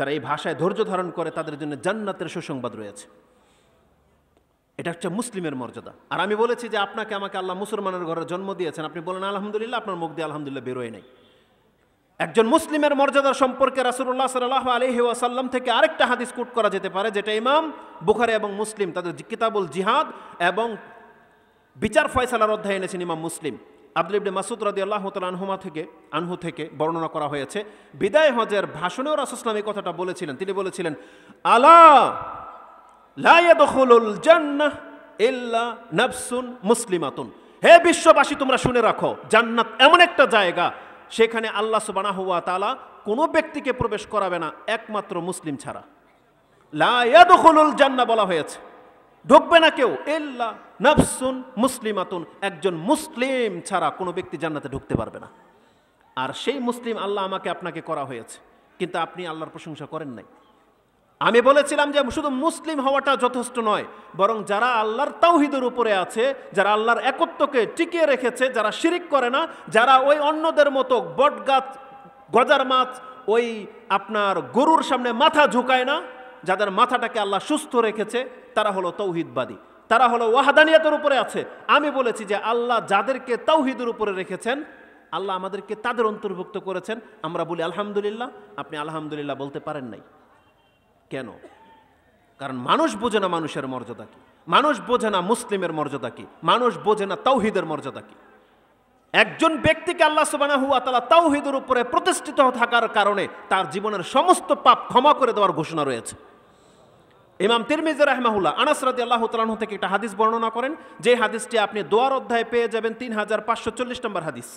যারা এই ভাষায় ধৈর্য ধারণ করে তাদের জন্য জান্নাতের সুসংবাদ রয়েছে এটা হচ্ছে মুসলিমের মর্যাদা আর আমি বলেছি যে আপনাকে আমাকে আল্লাহ মুসলমানের ঘরে জন্ম দিয়েছেন আপনি বলেন আলহামদুলিল্লাহ আপনার মুখ দিয়ে আলহামদুলিল্লাহ বেরোয় নাই একজন মুসলিমের মর্যাদা সম্পর্কে রাসুল্লাহ সাল্লাহ আলহি ওয়াসাল্লাম থেকে আরেকটা হাদিস কুট করা যেতে পারে যেটা ইমাম বুখারে এবং মুসলিম তাদের কিতাবুল জিহাদ এবং বিচার ফয়সালার অধ্যায় এনেছেন ইমাম মুসলিম আবদুলিবনে মাসুদ রাদি আল্লাহ আনহুমা থেকে আনহু থেকে বর্ণনা করা হয়েছে বিদায় হজের ভাষণেও রাসুসলাম এই কথাটা বলেছিলেন তিনি বলেছিলেন আলা লাইয়াদখুলুল জান্নাহ ইল্লা মুসলিমাতুন হে বিশ্ববাসী তোমরা শুনে রাখো জান্নাত এমন একটা জায়গা সেখানে আল্লাহ সুবানা হুয়া তালা কোনো ব্যক্তিকে প্রবেশ করাবে না একমাত্র মুসলিম ছাড়া লাইয়াদখুলুল জান্না বলা হয়েছে ঢুকবে না কেউ এল্লা নফসুন মুসলিমাতুন একজন মুসলিম ছাড়া কোনো ব্যক্তি জান্নাতে ঢুকতে পারবে না আর সেই মুসলিম আল্লাহ আমাকে আপনাকে করা হয়েছে কিন্তু আপনি আল্লাহর প্রশংসা করেন নাই আমি বলেছিলাম যে শুধু মুসলিম হওয়াটা যথেষ্ট নয় বরং যারা আল্লাহর তাওহিদের উপরে আছে যারা আল্লাহর একত্বকে টিকিয়ে রেখেছে যারা শিরিক করে না যারা ওই অন্যদের মতো বটগাছ গজার মাছ ওই আপনার গরুর সামনে মাথা ঝুঁকায় না যাদের মাথাটাকে আল্লাহ সুস্থ রেখেছে তারা হলো তৌহিদবাদী তারা হলো ওয়াহাদানিয়াতের উপরে আছে আমি বলেছি যে আল্লাহ যাদেরকে তৌহিদের উপরে রেখেছেন আল্লাহ আমাদেরকে তাদের অন্তর্ভুক্ত করেছেন আমরা বলি আলহামদুলিল্লাহ আপনি আলহামদুলিল্লাহ বলতে পারেন নাই কেন কারণ মানুষ বোঝে না মানুষের মর্যাদা কি মানুষ বোঝে না মুসলিমের মর্যাদা কি মানুষ বোঝে না তৌহিদের মর্যাদা কি একজন ব্যক্তিকে আল্লাহ সুবানাহু আতালা তাওহিদের উপরে প্রতিষ্ঠিত থাকার কারণে তার জীবনের সমস্ত পাপ ক্ষমা করে দেওয়ার ঘোষণা রয়েছে ইমাম তিরমিজুর রহমাহুল্লাহ আনাসরাদি আল্লাহ তালাহ থেকে একটা হাদিস বর্ণনা করেন যে হাদিসটি আপনি দোয়ার অধ্যায়ে পেয়ে যাবেন তিন হাজার পাঁচশো চল্লিশ নম্বর হাদিস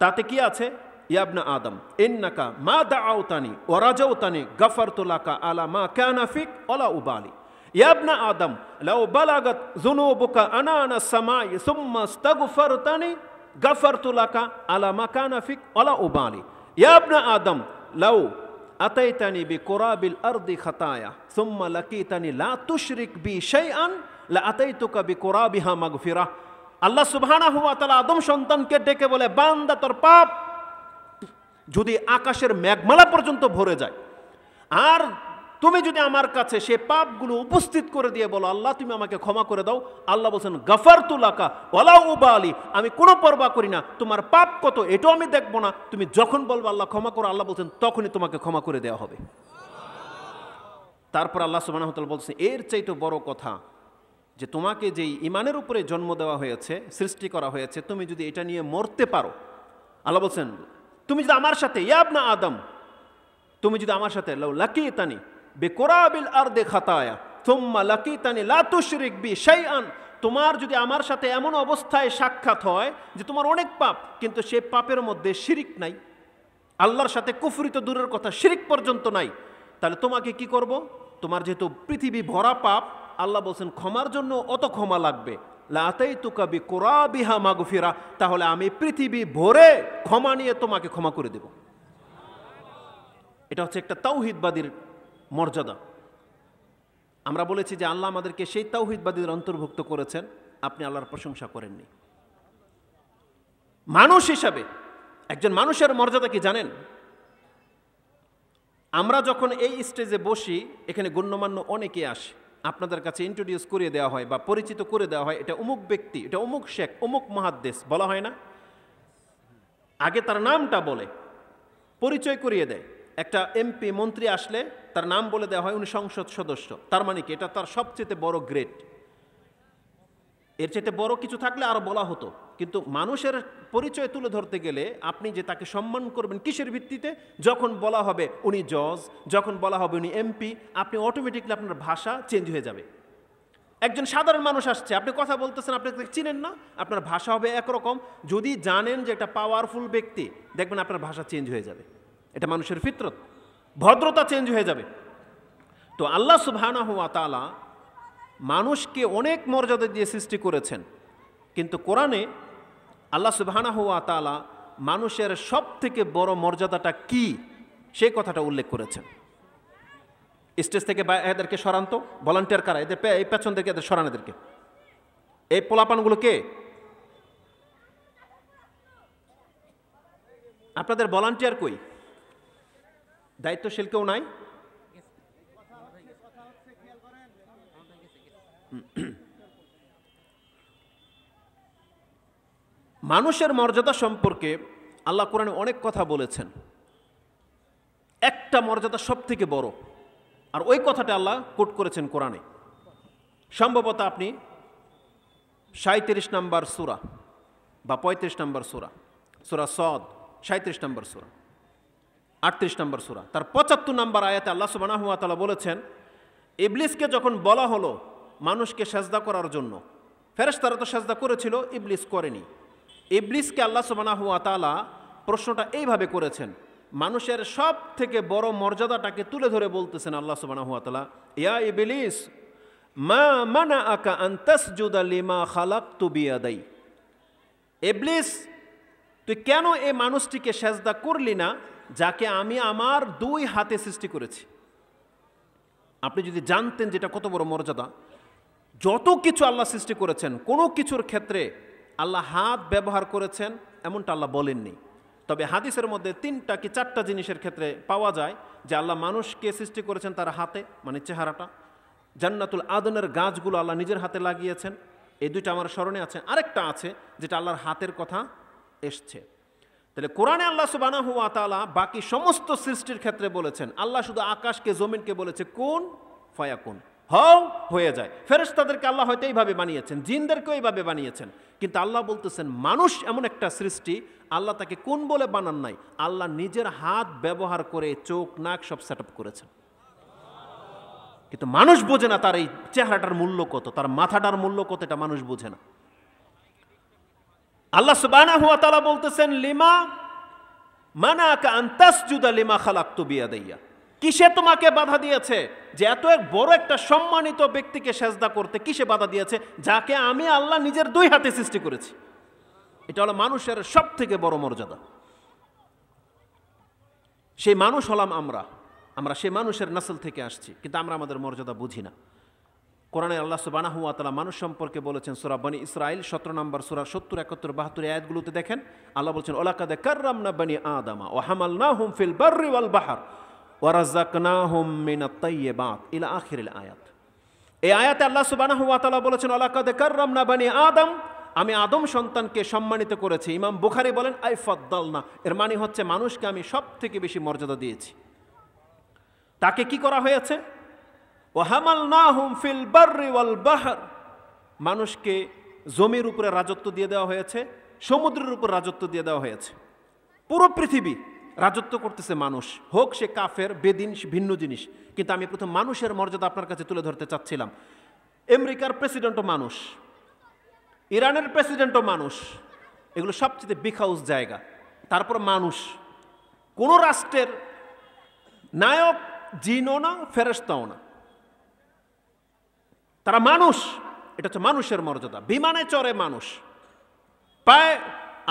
তাতে কি আছে ইয়াবনা আদম ইন্নাকা মা দা আওতানি ওরাজাউতানি গফর তোলাকা আলা মা ক্যানাফিক ওলা উবালি ইয়াবনা আদম লাউ বালাগত জুনুবুকা আনা সামাই সুম্মা স্তাগফারতানি غفرت لك على ما كان فيك ولا أبالي يا ابن آدم لو أتيتني بقراب الأرض خطايا ثم لقيتني لا تشرك بي شيئا لأتيتك بقرابها مغفرة الله سبحانه وتعالى آدم আদম সন্তানকে ডেকে বলে বান্দা তোর পাপ যদি আকাশের پر جنتو ভরে যায় আর তুমি যদি আমার কাছে সে পাপগুলো উপস্থিত করে দিয়ে বলো আল্লাহ তুমি আমাকে ক্ষমা করে দাও আল্লাহ বলছেন গাফার তুলাকা ওলা উবা আলী আমি কোনো পরবা করি না তোমার পাপ কত এটাও আমি দেখব না তুমি যখন বলবো আল্লাহ ক্ষমা করো আল্লাহ বলছেন তখনই তোমাকে ক্ষমা করে দেওয়া হবে তারপর আল্লাহ সুবানাহতাল বলছে এর চাইতে বড় কথা যে তোমাকে যেই ইমানের উপরে জন্ম দেওয়া হয়েছে সৃষ্টি করা হয়েছে তুমি যদি এটা নিয়ে মরতে পারো আল্লাহ বলছেন তুমি যদি আমার সাথে না আদম তুমি যদি আমার সাথে লাউ তানি বেকোরাবিল আর দেখাতায়া তোম্মা লাকিতানি লাতুশরিক বি সেই আন তোমার যদি আমার সাথে এমন অবস্থায় সাক্ষাৎ হয় যে তোমার অনেক পাপ কিন্তু সে পাপের মধ্যে শিরিক নাই আল্লাহর সাথে কুফরিত দূরের কথা শিরিক পর্যন্ত নাই তাহলে তোমাকে কি করব তোমার যেহেতু পৃথিবী ভরা পাপ আল্লাহ বলছেন ক্ষমার জন্য অত ক্ষমা লাগবে লাতেই তুকাবি কোরা বিহা মাগুফিরা তাহলে আমি পৃথিবী ভরে ক্ষমা নিয়ে তোমাকে ক্ষমা করে দেব এটা হচ্ছে একটা তাওহিদবাদীর মর্যাদা আমরা বলেছি যে আল্লাহ আমাদেরকে সেই তাওহিদবাদীদের অন্তর্ভুক্ত করেছেন আপনি আল্লাহর প্রশংসা করেননি মানুষ হিসাবে একজন মানুষের মর্যাদা কি জানেন আমরা যখন এই স্টেজে বসি এখানে গণ্যমান্য অনেকে আসে আপনাদের কাছে ইন্ট্রোডিউস করিয়ে দেওয়া হয় বা পরিচিত করে দেওয়া হয় এটা অমুক ব্যক্তি এটা অমুক শেখ অমুক মহাদ্দেশ বলা হয় না আগে তার নামটা বলে পরিচয় করিয়ে দেয় একটা এমপি মন্ত্রী আসলে তার নাম বলে দেওয়া হয় উনি সংসদ সদস্য তার মানে কি এটা তার সবচেয়ে বড় গ্রেড এর চেয়ে বড় কিছু থাকলে আরও বলা হতো কিন্তু মানুষের পরিচয় তুলে ধরতে গেলে আপনি যে তাকে সম্মান করবেন কিসের ভিত্তিতে যখন বলা হবে উনি জজ যখন বলা হবে উনি এমপি আপনি অটোমেটিকলি আপনার ভাষা চেঞ্জ হয়ে যাবে একজন সাধারণ মানুষ আসছে আপনি কথা বলতেছেন আপনি চিনেন না আপনার ভাষা হবে একরকম যদি জানেন যে একটা পাওয়ারফুল ব্যক্তি দেখবেন আপনার ভাষা চেঞ্জ হয়ে যাবে এটা মানুষের ফিতরত ভদ্রতা চেঞ্জ হয়ে যাবে তো আল্লাহ সুবহানা হওয়া তালা মানুষকে অনেক মর্যাদা দিয়ে সৃষ্টি করেছেন কিন্তু কোরআনে আল্লাহ সুবহানা হওয়া তালা মানুষের সব থেকে বড় মর্যাদাটা কি সে কথাটা উল্লেখ করেছেন স্টেজ থেকে এদেরকে সরান্ত ভলান্টিয়ার কারা এদের এই পেছন থেকে এদের সরান এদেরকে এই পোলাপানগুলো কে আপনাদের ভলান্টিয়ার কই দায়িত্বশীল কেউ নাই মানুষের মর্যাদা সম্পর্কে আল্লাহ কোরআনে অনেক কথা বলেছেন একটা মর্যাদা সব থেকে বড় আর ওই কথাটা আল্লাহ কোট করেছেন কোরআনে সম্ভবত আপনি সাঁত্রিশ নম্বর সুরা বা পঁয়ত্রিশ নম্বর সুরা সুরা সদ সাঁত্রিশ নম্বর সুরা আটত্রিশ নম্বর সুরা তার পঁচাত্তর নম্বর আয়াতে আল্লাহ সুবাহ তালা বলেছেন ইবলিসকে যখন বলা হলো মানুষকে সেজদা করার জন্য ফেরেস্তারা তো সেজদা করেছিল ইবলিস করেনি ইবলিসকে আল্লাহ সুবাহ তালা প্রশ্নটা এইভাবে করেছেন মানুষের সব থেকে বড় মর্যাদাটাকে তুলে ধরে বলতেছেন আল্লাহ সুবাহ তালা ইয়া ইবলিস মা মানা আকা আন্তাসজুদ লিমা খালাক তুবিয়াদাই এবলিস তুই কেন এ মানুষটিকে সেজদা করলি না যাকে আমি আমার দুই হাতে সৃষ্টি করেছি আপনি যদি জানতেন যেটা কত বড় মর্যাদা যত কিছু আল্লাহ সৃষ্টি করেছেন কোনো কিছুর ক্ষেত্রে আল্লাহ হাত ব্যবহার করেছেন এমনটা আল্লাহ বলেননি তবে হাদিসের মধ্যে তিনটা কি চারটা জিনিসের ক্ষেত্রে পাওয়া যায় যে আল্লাহ মানুষকে সৃষ্টি করেছেন তার হাতে মানে চেহারাটা জান্নাতুল আদনের গাছগুলো আল্লাহ নিজের হাতে লাগিয়েছেন এই দুইটা আমার স্মরণে আছে আরেকটা আছে যেটা আল্লাহর হাতের কথা এসছে তাহলে কোরআনে আল্লাহ সুবানা হুয়া তালা বাকি সমস্ত সৃষ্টির ক্ষেত্রে বলেছেন আল্লাহ শুধু আকাশকে জমিনকে বলেছে কোন ফয়া কোন হও হয়ে যায় ফেরেস তাদেরকে আল্লাহ হয়তো এইভাবে বানিয়েছেন জিনদেরকেও এইভাবে বানিয়েছেন কিন্তু আল্লাহ বলতেছেন মানুষ এমন একটা সৃষ্টি আল্লাহ তাকে কোন বলে বানান নাই আল্লাহ নিজের হাত ব্যবহার করে চোখ নাক সব সেট করেছেন কিন্তু মানুষ বোঝে না তার এই চেহারাটার মূল্য কত তার মাথাটার মূল্য কত এটা মানুষ বোঝে না আল্লাহ সুবানা হুয়া তালা বলতেছেন লিমা মানা আন্তাসজুদা লিমা খালাক তুবিয়া দইয়া কিসে তোমাকে বাধা দিয়েছে যে এত এক বড় একটা সম্মানিত ব্যক্তিকে সেজদা করতে কিসে বাধা দিয়েছে যাকে আমি আল্লাহ নিজের দুই হাতে সৃষ্টি করেছি এটা হলো মানুষের সব থেকে বড় মর্যাদা সেই মানুষ হলাম আমরা আমরা সেই মানুষের নাসল থেকে আসছি কিন্তু আমরা আমাদের মর্যাদা বুঝি না কোরআনে আল্লাহ সুবানা হুয়া তালা মানুষ সম্পর্কে বলেছেন সুরা বানি ইসরায়েল সতেরো নম্বর সুরা সত্তর একাত্তর বাহাত্তর আয়াতগুলোতে দেখেন আল্লাহ বলছেন ওলাকাদে কার্রাম না বানি আদামা ও হামাল না হুম ফিল বার্রি ওয়াল বাহার ওয়ারাজাক না হুম মিনা তাইয়ে বাঁত ইলা আখির আয়াত এই আয়াতে আল্লাহ সুবানা হুয়া তালা বলেছেন ওলাকাদে কার্রাম না বানি আদম আমি আদম সন্তানকে সম্মানিত করেছি ইমাম বুখারি বলেন আই না এর মানে হচ্ছে মানুষকে আমি সব থেকে বেশি মর্যাদা দিয়েছি তাকে কি করা হয়েছে ওয়াহামাল নাহুম ফিল বার্রি ওয়াল বাহার মানুষকে জমির উপরে রাজত্ব দিয়ে দেওয়া হয়েছে সমুদ্রের উপর রাজত্ব দিয়ে দেওয়া হয়েছে পুরো পৃথিবী রাজত্ব করতেছে মানুষ হোক সে কাফের বেদিন ভিন্ন জিনিস কিন্তু আমি প্রথম মানুষের মর্যাদা আপনার কাছে তুলে ধরতে চাচ্ছিলাম আমেরিকার প্রেসিডেন্টও মানুষ ইরানের প্রেসিডেন্টও মানুষ এগুলো সবচেয়ে বিখাউস জায়গা তারপর মানুষ কোন রাষ্ট্রের নায়ক জিনও না ফেরস্তাও না তারা মানুষ এটা হচ্ছে মানুষের মর্যাদা বিমানে চড়ে মানুষ পায়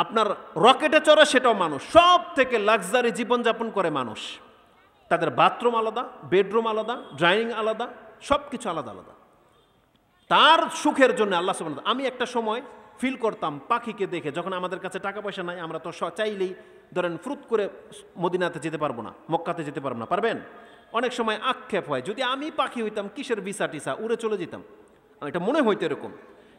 আপনার রকেটে চড়ে সেটাও মানুষ সব থেকে লাক্সারি জীবনযাপন করে মানুষ তাদের বাথরুম আলাদা বেডরুম আলাদা ড্রাইং আলাদা সব কিছু আলাদা আলাদা তার সুখের জন্য আল্লাহ সব আমি একটা সময় ফিল করতাম পাখিকে দেখে যখন আমাদের কাছে টাকা পয়সা নাই আমরা তো চাইলেই ধরেন ফ্রুত করে মদিনাতে যেতে পারবো না মক্কাতে যেতে পারবো না পারবেন অনেক সময় আক্ষেপ হয় যদি আমি পাখি হইতাম কিসের ভিসা টিসা উড়ে চলে যেতাম আমি এটা মনে হইতো এরকম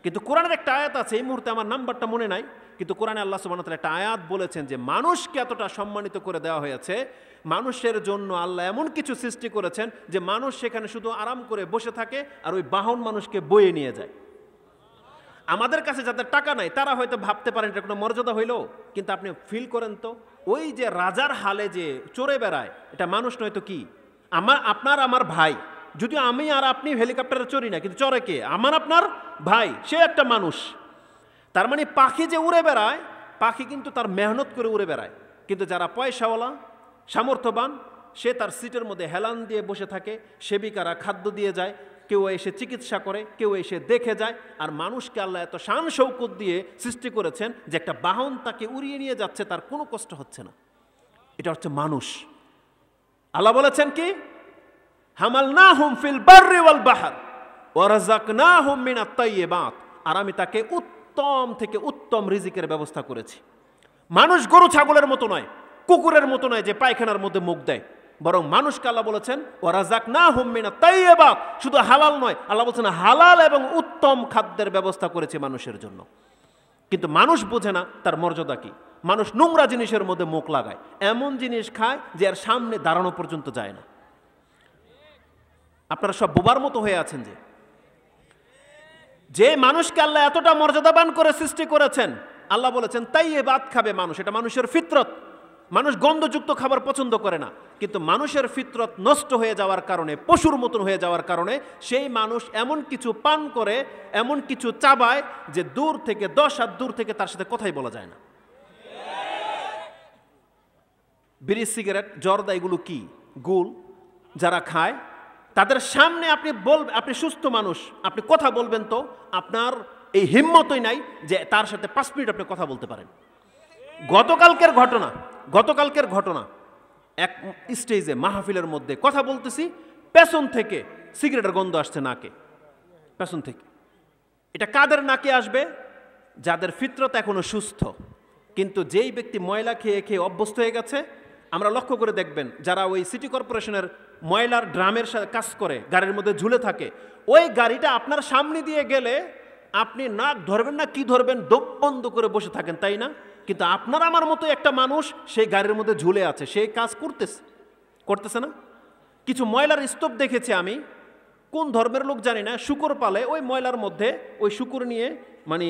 কিন্তু কোরআনের একটা আয়াত আছে এই মুহূর্তে আমার নাম্বারটা মনে নাই কিন্তু কোরআনে আল্লাহ সুবাহতাল একটা আয়াত বলেছেন যে মানুষকে এতটা সম্মানিত করে দেওয়া হয়েছে মানুষের জন্য আল্লাহ এমন কিছু সৃষ্টি করেছেন যে মানুষ সেখানে শুধু আরাম করে বসে থাকে আর ওই বাহন মানুষকে বয়ে নিয়ে যায় আমাদের কাছে যাদের টাকা নাই তারা হয়তো ভাবতে পারেন এটা কোনো মর্যাদা হইল কিন্তু আপনি ফিল করেন তো ওই যে রাজার হালে যে চড়ে বেড়ায় এটা মানুষ নয় তো কি আমার আপনার আমার ভাই যদি আমি আর আপনি হেলিকপ্টারে চড়ি না কিন্তু চড়ে কে আমার আপনার ভাই সে একটা মানুষ তার মানে পাখি যে উড়ে বেড়ায় পাখি কিন্তু তার মেহনত করে উড়ে বেড়ায় কিন্তু যারা পয়সাওয়ালা সামর্থ্যবান সে তার সিটের মধ্যে হেলান দিয়ে বসে থাকে সেবিকারা খাদ্য দিয়ে যায় কেউ এসে চিকিৎসা করে কেউ এসে দেখে যায় আর মানুষকে আল্লাহ এত শান শৌকত দিয়ে সৃষ্টি করেছেন যে একটা বাহন তাকে উড়িয়ে নিয়ে যাচ্ছে তার কোনো কষ্ট হচ্ছে না এটা হচ্ছে মানুষ আল্লাহ বলেছেন কি হামাল না হুম ফিল বার্রেওয়াল বাহার ওরাজাক না হুম মিনা তাইয়ে বাঁত আর আমি তাকে উত্তম থেকে উত্তম রিজিকের ব্যবস্থা করেছি মানুষ গরু ছাগলের মতো নয় কুকুরের মতো নয় যে পায়খানার মধ্যে মুখ দেয় বরং মানুষকে আল্লাহ বলেছেন যাক না না তাই এবার শুধু হালাল নয় আল্লাহ বলছেন হালাল এবং উত্তম খাদ্যের ব্যবস্থা করেছে মানুষের জন্য কিন্তু মানুষ বোঝে না তার মর্যাদা কি মানুষ নোংরা জিনিসের মধ্যে মুখ লাগায় এমন জিনিস খায় যে আর সামনে দাঁড়ানো পর্যন্ত যায় না আপনারা সব বোবার মতো হয়ে আছেন যে যে মানুষকে আল্লাহ এতটা মর্যাদাবান করে সৃষ্টি করেছেন আল্লাহ বলেছেন তাই এ বাদ খাবে মানুষ এটা মানুষের ফিতরত মানুষ গন্ধযুক্ত খাবার পছন্দ করে না কিন্তু মানুষের ফিতরত নষ্ট হয়ে যাওয়ার কারণে পশুর মতন হয়ে যাওয়ার কারণে সেই মানুষ এমন কিছু পান করে এমন কিছু চাবায় যে দূর থেকে দশ হাত দূর থেকে তার সাথে কথাই বলা যায় না বিড়ি সিগারেট জর্দা এগুলো কি গুল যারা খায় তাদের সামনে আপনি বল আপনি সুস্থ মানুষ আপনি কথা বলবেন তো আপনার এই হিম্মতই নাই যে তার সাথে পাঁচ মিনিট আপনি কথা বলতে পারেন গতকালকের ঘটনা গতকালকের ঘটনা এক স্টেজে মাহফিলের মধ্যে কথা বলতেছি পেছন থেকে সিগারেটের গন্ধ আসছে নাকে পেছন থেকে এটা কাদের নাকে আসবে যাদের ফিতরত এখনও সুস্থ কিন্তু যেই ব্যক্তি ময়লা খেয়ে খেয়ে অভ্যস্ত হয়ে গেছে আমরা লক্ষ্য করে দেখবেন যারা ওই সিটি কর্পোরেশনের ময়লার ড্রামের সাথে কাজ করে গাড়ির মধ্যে ঝুলে থাকে ওই গাড়িটা আপনার সামনে দিয়ে গেলে আপনি নাক ধরবেন না কি ধরবেন দোপ বন্ধ করে বসে থাকেন তাই না কিন্তু আপনার আমার মতো একটা মানুষ সেই গাড়ির মধ্যে ঝুলে আছে সেই কাজ করতেছে করতেছে না কিছু ময়লার স্তূপ দেখেছি আমি কোন ধর্মের লোক জানি না শুকুর পালে ওই ময়লার মধ্যে ওই শুকুর নিয়ে মানে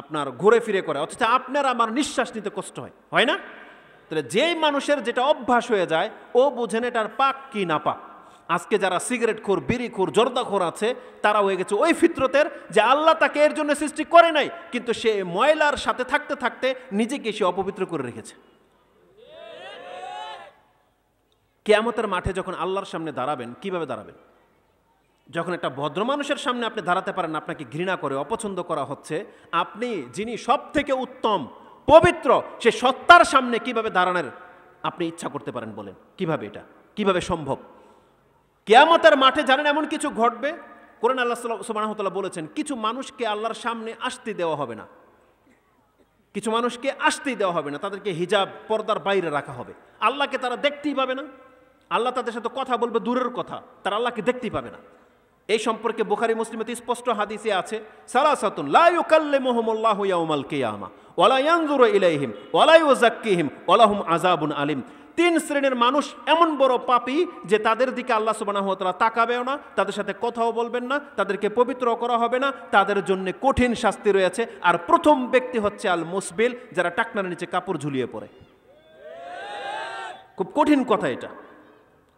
আপনার ঘুরে ফিরে করে অথচ আপনার আমার নিঃশ্বাস নিতে কষ্ট হয় হয় না তাহলে যেই মানুষের যেটা অভ্যাস হয়ে যায় ও বোঝেন এটার পাক কি না পাক আজকে যারা সিগারেট খোর বিড়ি খোর খোর আছে তারা হয়ে গেছে ওই ফিতরতের যে আল্লাহ তাকে এর জন্য সৃষ্টি করে নাই কিন্তু সে ময়লার সাথে থাকতে থাকতে নিজেকে সে অপবিত্র করে রেখেছে কেয়ামতের মাঠে যখন আল্লাহর সামনে দাঁড়াবেন কিভাবে দাঁড়াবেন যখন একটা ভদ্র মানুষের সামনে আপনি দাঁড়াতে পারেন আপনাকে ঘৃণা করে অপছন্দ করা হচ্ছে আপনি যিনি সব থেকে উত্তম পবিত্র সে সত্তার সামনে কিভাবে দাঁড়ানোর আপনি ইচ্ছা করতে পারেন বলেন কিভাবে এটা কিভাবে সম্ভব কেয়ামতের মাঠে জানেন এমন কিছু ঘটবে কোরআন আল্লাহ সুবাহতাল্লাহ বলেছেন কিছু মানুষকে আল্লাহর সামনে আসতে দেওয়া হবে না কিছু মানুষকে আসতেই দেওয়া হবে না তাদেরকে হিজাব পর্দার বাইরে রাখা হবে আল্লাহকে তারা দেখতেই পাবে না আল্লাহ তাদের সাথে কথা বলবে দূরের কথা তারা আল্লাহকে দেখতেই পাবে না এই সম্পর্কে বোখারি মুসলিমতে স্পষ্ট হাদিসে আছে সালাসাতুন লা ইউকাল্লিমুহুমুল্লাহু ইয়াউমাল কিয়ামা ওয়ালা ইয়ানজুরু ইলাইহিম ওয়ালা ইউযাক্কিহিম ওলাহম আযাবুন আলিম তিন শ্রেণীর মানুষ এমন বড় পাপি যে তাদের দিকে আল্লাহ তারা তাকাবেও না তাদের সাথে কথাও বলবেন না তাদেরকে পবিত্র করা হবে না তাদের জন্য কঠিন শাস্তি রয়েছে আর প্রথম ব্যক্তি হচ্ছে আল মুসবিল যারা টাকনার নিচে কাপড় ঝুলিয়ে পড়ে খুব কঠিন কথা এটা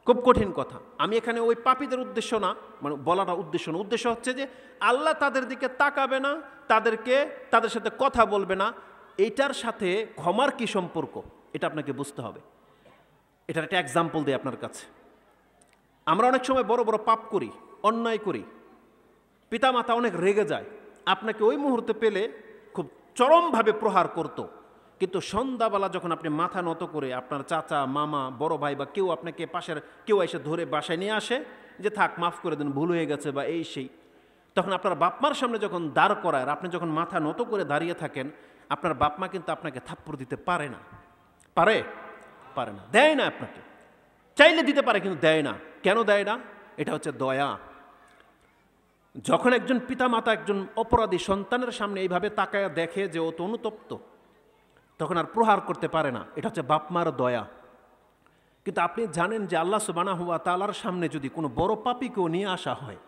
খুব কঠিন কথা আমি এখানে ওই পাপীদের উদ্দেশ্য না মানে বলাটা উদ্দেশ্য না উদ্দেশ্য হচ্ছে যে আল্লাহ তাদের দিকে তাকাবে না তাদেরকে তাদের সাথে কথা বলবে না এটার সাথে ক্ষমার কি সম্পর্ক এটা আপনাকে বুঝতে হবে এটার একটা এক্সাম্পল দিই আপনার কাছে আমরা অনেক সময় বড় বড় পাপ করি অন্যায় করি পিতামাতা অনেক রেগে যায় আপনাকে ওই মুহূর্তে পেলে খুব চরমভাবে প্রহার করত। কিন্তু সন্ধ্যাবেলা যখন আপনি মাথা নত করে আপনার চাচা মামা বড় ভাই বা কেউ আপনাকে পাশের কেউ এসে ধরে বাসায় নিয়ে আসে যে থাক মাফ করে দেন ভুল হয়ে গেছে বা এই সেই তখন আপনার বাপমার সামনে যখন দাঁড় করায় আপনি যখন মাথা নত করে দাঁড়িয়ে থাকেন আপনার বাপমা কিন্তু আপনাকে থাপ্পড় দিতে পারে না পারে পারে না দেয় না আপনাকে চাইলে দিতে পারে কিন্তু দেয় না কেন দেয় না এটা হচ্ছে দয়া যখন একজন পিতামাতা একজন অপরাধী সন্তানের সামনে এইভাবে তাকায় দেখে যে ও তো অনুতপ্ত তখন আর প্রহার করতে পারে না এটা হচ্ছে বাপমার দয়া কিন্তু আপনি জানেন যে আল্লাহ সুবানা হুয়া তালার সামনে যদি কোনো বড় পাপিকেও নিয়ে আসা হয়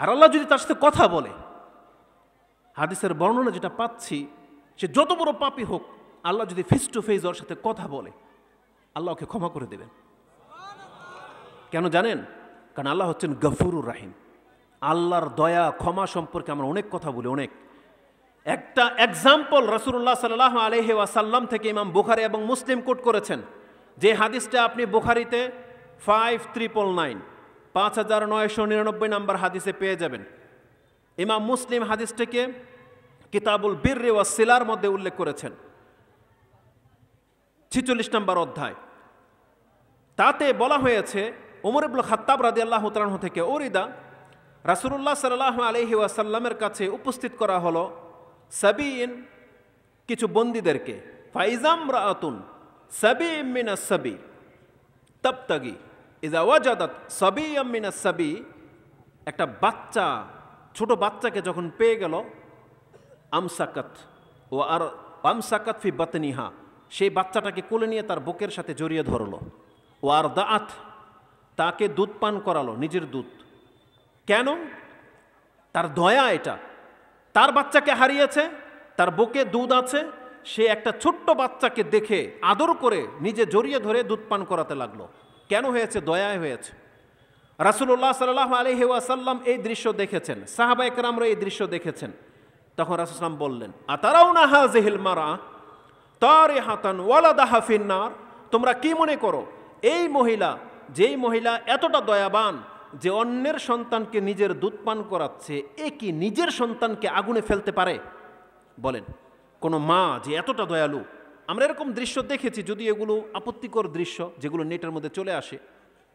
আর আল্লাহ যদি তার সাথে কথা বলে হাদিসের বর্ণনা যেটা পাচ্ছি সে যত বড় পাপি হোক আল্লাহ যদি ফেস টু ফেস ওর সাথে কথা বলে আল্লাহ ওকে ক্ষমা করে দেবেন কেন জানেন কারণ আল্লাহ হচ্ছেন গফুরুর রাহিম আল্লাহর দয়া ক্ষমা সম্পর্কে আমরা অনেক কথা বলি অনেক একটা এক্সাম্পল রসুল্লাহ সাল্লাহ আলহি ওয়াসাল্লাম থেকে ইমাম বুখারি এবং মুসলিম কোট করেছেন যে হাদিসটা আপনি বুখারিতে ফাইভ ত্রিপল নাইন পাঁচ হাজার নয়শো নিরানব্বই নাম্বার হাদিসে পেয়ে যাবেন ইমাম মুসলিম হাদিসটাকে কিতাবুল বীর ওয়াসিলার মধ্যে উল্লেখ করেছেন ছেচল্লিশ নম্বর অধ্যায় তাতে বলা হয়েছে ওমর ইবুল খাত্তাব রাদি আল্লাহ তালাহ থেকে ওরিদা রাসুল্লাহ সাল্লাহ আলহি ওয়াসাল্লামের কাছে উপস্থিত করা হলো সাবিইন কিছু বন্দীদেরকে ফাইজাম রাতুন সাবি ইমিনা সাবি তপ্তাগি ইজা ওয়াজাদত সাবি মিনা সাবি একটা বাচ্চা ছোট বাচ্চাকে যখন পেয়ে গেল আমসাকত ও আর আমসাকত ফি বাতনিহা সেই বাচ্চাটাকে কোলে নিয়ে তার বুকের সাথে জড়িয়ে ধরল ওয়ার দাঁত তাকে দুধ পান করালো নিজের দুধ কেন তার দয়া এটা তার বাচ্চাকে হারিয়েছে তার বুকে দুধ আছে সে একটা ছোট্ট বাচ্চাকে দেখে আদর করে নিজে জড়িয়ে ধরে দুধ পান করাতে লাগলো কেন হয়েছে দয়ায় হয়েছে রাসুল্লাহ সাল্লাহ আলহি ওয়াসাল্লাম এই দৃশ্য দেখেছেন সাহাবা একরামরা এই দৃশ্য দেখেছেন তখন রাসুসলাম বললেন আতারাও না হা জেহিল মারা তারে হাতান ওয়ালা হাফিন্নার তোমরা কি মনে করো এই মহিলা যেই মহিলা এতটা দয়াবান যে অন্যের সন্তানকে নিজের দুধ পান করাচ্ছে এ কি নিজের সন্তানকে আগুনে ফেলতে পারে বলেন কোনো মা যে এতটা দয়ালু আমরা এরকম দৃশ্য দেখেছি যদি এগুলো আপত্তিকর দৃশ্য যেগুলো নেটের মধ্যে চলে আসে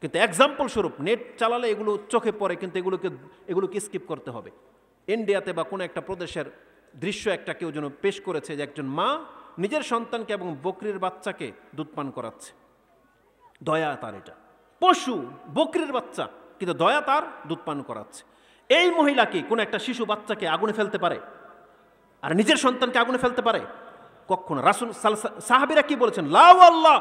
কিন্তু এক্সাম্পল স্বরূপ নেট চালালে এগুলো চোখে পড়ে কিন্তু এগুলোকে এগুলোকে স্কিপ করতে হবে ইন্ডিয়াতে বা কোনো একটা প্রদেশের দৃশ্য একটা কেউ যেন পেশ করেছে যে একজন মা নিজের সন্তানকে এবং বকরির বাচ্চাকে দুধ পান করাচ্ছে দয়া তার এটা পশু বকরির বাচ্চা কিন্তু দয়া তার দুধ পান করাচ্ছে এই মহিলা কি কোনো একটা শিশু বাচ্চাকে আগুনে ফেলতে পারে আর নিজের সন্তানকে আগুনে ফেলতে পারে কখনো রাসুল সাহাবিরা কি বলেছেন লাউ আল্লাহ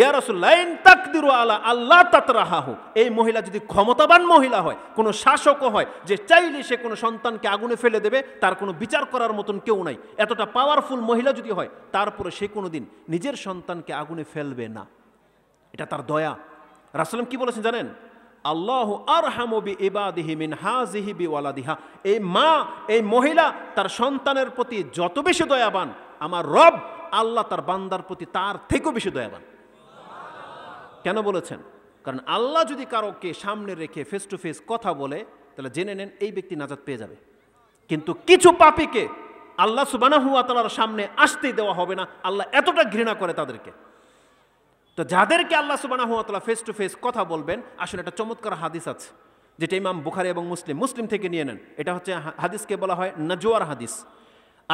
ইয়া রসুল্লাইন তাকদিরু আলা আল্লাহ হোক এই মহিলা যদি ক্ষমতাবান মহিলা হয় কোনো শাসকও হয় যে চাইলে সে কোনো সন্তানকে আগুনে ফেলে দেবে তার কোনো বিচার করার মতন কেউ নাই এতটা পাওয়ারফুল মহিলা যদি হয় তারপরে সে কোনো দিন নিজের সন্তানকে আগুনে ফেলবে না এটা তার দয়া রাসলাম কি বলেছেন জানেন আল্লাহ আর আরহামবি ইবাদিহি মিন হাজিহি বি ওয়ালাদিহা এই মা এই মহিলা তার সন্তানের প্রতি যত বেশি দয়াবান আমার রব আল্লাহ তার বান্দার প্রতি তার থেকেও বেশি দয়াবান কেন বলেছেন কারণ আল্লাহ যদি কারোকে সামনে রেখে ফেস টু ফেস কথা বলে তাহলে জেনে নেন এই ব্যক্তি নাজাদ পেয়ে যাবে কিন্তু কিছু পাপিকে আল্লাহ সুবানাহুয়াতালার সামনে আসতেই দেওয়া হবে না আল্লাহ এতটা ঘৃণা করে তাদেরকে তো যাদেরকে আল্লাহ সুবানাহুয়াতলা ফেস টু ফেস কথা বলবেন আসলে একটা চমৎকার হাদিস আছে যেটা ইমাম বুখারি এবং মুসলিম মুসলিম থেকে নিয়ে নেন এটা হচ্ছে হাদিসকে বলা হয় নাজোয়ার হাদিস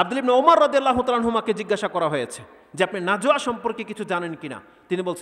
আব্দুল ওমর রদে আল্লাহ তালাহুমাকে জিজ্ঞাসা করা হয়েছে যে আপনি নাজোয়া সম্পর্কে কিছু জানেন কিনা তিনি বলছেন